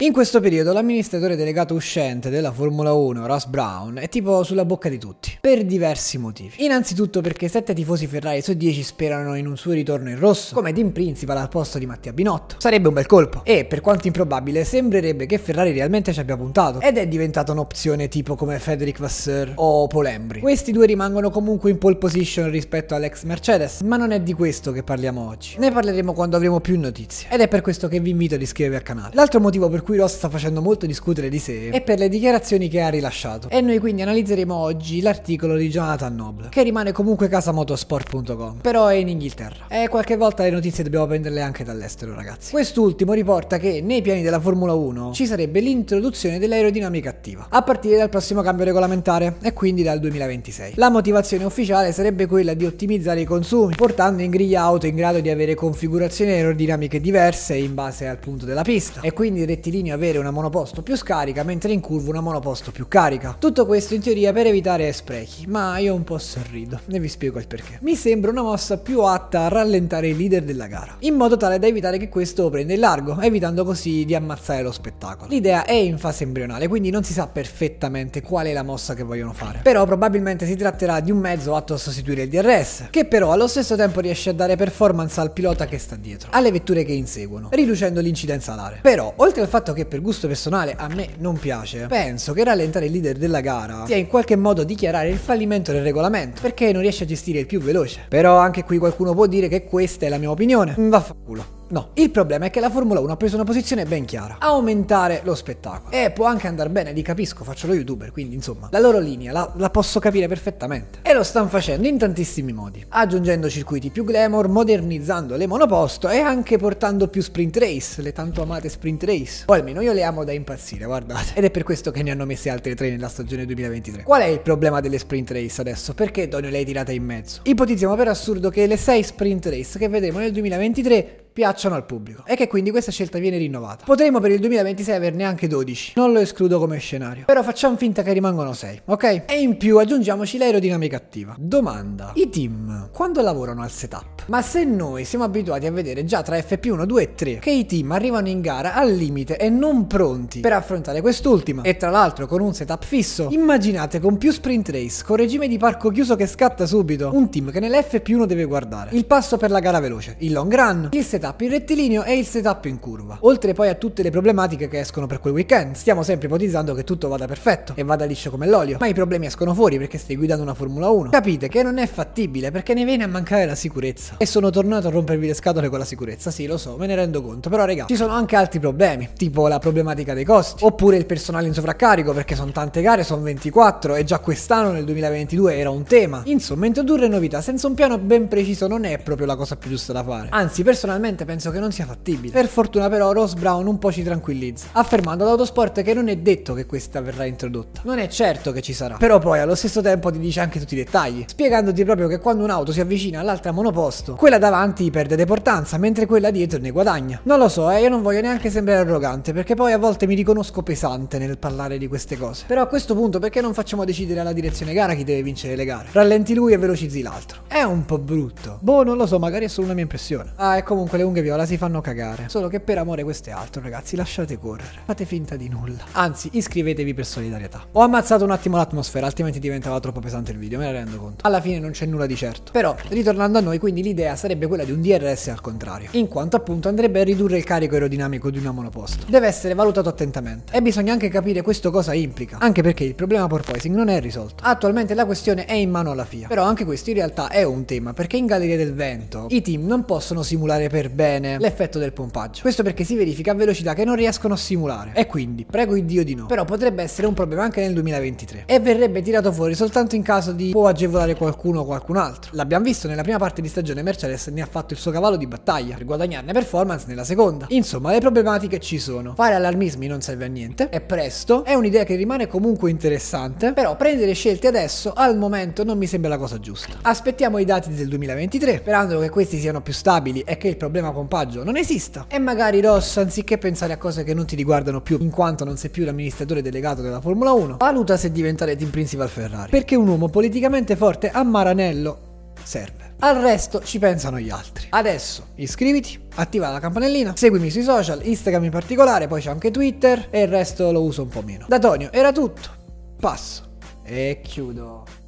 In questo periodo l'amministratore delegato uscente della Formula 1, Ross Brown, è tipo sulla bocca di tutti, per diversi motivi. Innanzitutto perché 7 tifosi Ferrari su 10 sperano in un suo ritorno in rosso, come Team Principal al posto di Mattia Binotto. Sarebbe un bel colpo. E, per quanto improbabile, sembrerebbe che Ferrari realmente ci abbia puntato, ed è diventata un'opzione tipo come Frederic Vasseur o Polembri. Questi due rimangono comunque in pole position rispetto all'ex Mercedes, ma non è di questo che parliamo oggi. Ne parleremo quando avremo più notizie, ed è per questo che vi invito ad iscrivervi al canale. L'altro motivo per cui cui Ross sta facendo molto discutere di sé e per le dichiarazioni che ha rilasciato. E noi quindi analizzeremo oggi l'articolo di Jonathan Noble, che rimane comunque casamotosport.com, però è in Inghilterra. E qualche volta le notizie dobbiamo prenderle anche dall'estero, ragazzi. Quest'ultimo riporta che nei piani della Formula 1 ci sarebbe l'introduzione dell'aerodinamica attiva, a partire dal prossimo cambio regolamentare e quindi dal 2026. La motivazione ufficiale sarebbe quella di ottimizzare i consumi, portando in griglia auto in grado di avere configurazioni aerodinamiche diverse in base al punto della pista e quindi rettilinee rettilineo avere una monoposto più scarica, mentre in curva una monoposto più carica. Tutto questo in teoria per evitare sprechi, ma io un po' sorrido e vi spiego il perché. Mi sembra una mossa più atta a rallentare il leader della gara, in modo tale da evitare che questo prenda il largo, evitando così di ammazzare lo spettacolo. L'idea è in fase embrionale, quindi non si sa perfettamente qual è la mossa che vogliono fare. Però probabilmente si tratterà di un mezzo atto a sostituire il DRS, che però allo stesso tempo riesce a dare performance al pilota che sta dietro, alle vetture che inseguono, riducendo l'incidenza alare. Però, oltre al fatto fatto che per gusto personale a me non piace, penso che rallentare il leader della gara sia in qualche modo dichiarare il fallimento del regolamento, perché non riesce a gestire il più veloce. Però anche qui qualcuno può dire che questa è la mia opinione. Vaffanculo. No, il problema è che la Formula 1 ha preso una posizione ben chiara, aumentare lo spettacolo. E può anche andare bene, li capisco, faccio lo youtuber, quindi insomma, la loro linea la, la posso capire perfettamente. E lo stanno facendo in tantissimi modi, aggiungendo circuiti più glamour, modernizzando le monoposto e anche portando più sprint race, le tanto amate sprint race. O almeno io le amo da impazzire, guardate. Ed è per questo che ne hanno messe altre tre nella stagione 2023. Qual è il problema delle sprint race adesso? Perché Donio le hai tirate in mezzo? Ipotizziamo per assurdo che le 6 sprint race che vedremo nel 2023 piacciono al pubblico e che quindi questa scelta viene rinnovata. Potremmo per il 2026 averne anche 12, non lo escludo come scenario, però facciamo finta che rimangano 6, ok? E in più aggiungiamoci l'aerodinamica attiva. Domanda, i team quando lavorano al setup? Ma se noi siamo abituati a vedere già tra FP1, 2 e 3 che i team arrivano in gara al limite e non pronti per affrontare quest'ultima e tra l'altro con un setup fisso, immaginate con più sprint race, con regime di parco chiuso che scatta subito, un team che nell'FP1 deve guardare il passo per la gara veloce, il long run, il setup setup in rettilineo e il setup in curva. Oltre poi a tutte le problematiche che escono per quel weekend, stiamo sempre ipotizzando che tutto vada perfetto e vada liscio come l'olio, ma i problemi escono fuori perché stai guidando una Formula 1. Capite che non è fattibile perché ne viene a mancare la sicurezza. E sono tornato a rompervi le scatole con la sicurezza, sì lo so, me ne rendo conto, però raga, ci sono anche altri problemi, tipo la problematica dei costi, oppure il personale in sovraccarico perché sono tante gare, sono 24 e già quest'anno nel 2022 era un tema. Insomma, introdurre novità senza un piano ben preciso non è proprio la cosa più giusta da fare. Anzi, personalmente onestamente penso che non sia fattibile. Per fortuna però Ross Brown un po' ci tranquillizza, affermando ad Autosport che non è detto che questa verrà introdotta. Non è certo che ci sarà, però poi allo stesso tempo ti dice anche tutti i dettagli, spiegandoti proprio che quando un'auto si avvicina all'altra monoposto, quella davanti perde deportanza, mentre quella dietro ne guadagna. Non lo so, eh, io non voglio neanche sembrare arrogante, perché poi a volte mi riconosco pesante nel parlare di queste cose. Però a questo punto perché non facciamo decidere alla direzione gara chi deve vincere le gare? Rallenti lui e velocizzi l'altro. È un po' brutto. Boh, non lo so, magari è solo una mia impressione. Ah, e comunque le lunghe viola si fanno cagare. Solo che per amore questo è altro, ragazzi, lasciate correre. Fate finta di nulla. Anzi, iscrivetevi per solidarietà. Ho ammazzato un attimo l'atmosfera, altrimenti diventava troppo pesante il video, me ne rendo conto. Alla fine non c'è nulla di certo. Però, ritornando a noi, quindi l'idea sarebbe quella di un DRS al contrario, in quanto appunto andrebbe a ridurre il carico aerodinamico di una monoposto. Deve essere valutato attentamente e bisogna anche capire questo cosa implica, anche perché il problema porpoising non è risolto. Attualmente la questione è in mano alla FIA, però anche questo in realtà è un tema perché in galleria del vento i team non possono simulare per per bene l'effetto del pompaggio. Questo perché si verifica a velocità che non riescono a simulare. E quindi, prego il Dio di no. Però potrebbe essere un problema anche nel 2023. E verrebbe tirato fuori soltanto in caso di può agevolare qualcuno o qualcun altro. L'abbiamo visto nella prima parte di stagione Mercedes ne ha fatto il suo cavallo di battaglia per guadagnarne performance nella seconda. Insomma, le problematiche ci sono. Fare allarmismi non serve a niente. È presto, è un'idea che rimane comunque interessante, però prendere scelte adesso al momento non mi sembra la cosa giusta. Aspettiamo i dati del 2023, sperando che questi siano più stabili e che il problema problema con non esista. E magari Ross, anziché pensare a cose che non ti riguardano più, in quanto non sei più l'amministratore delegato della Formula 1, valuta se diventare team principal Ferrari. Perché un uomo politicamente forte a Maranello serve. Al resto ci pensano gli altri. Adesso iscriviti, attiva la campanellina, seguimi sui social, Instagram in particolare, poi c'è anche Twitter e il resto lo uso un po' meno. Da Tonio era tutto. Passo e chiudo.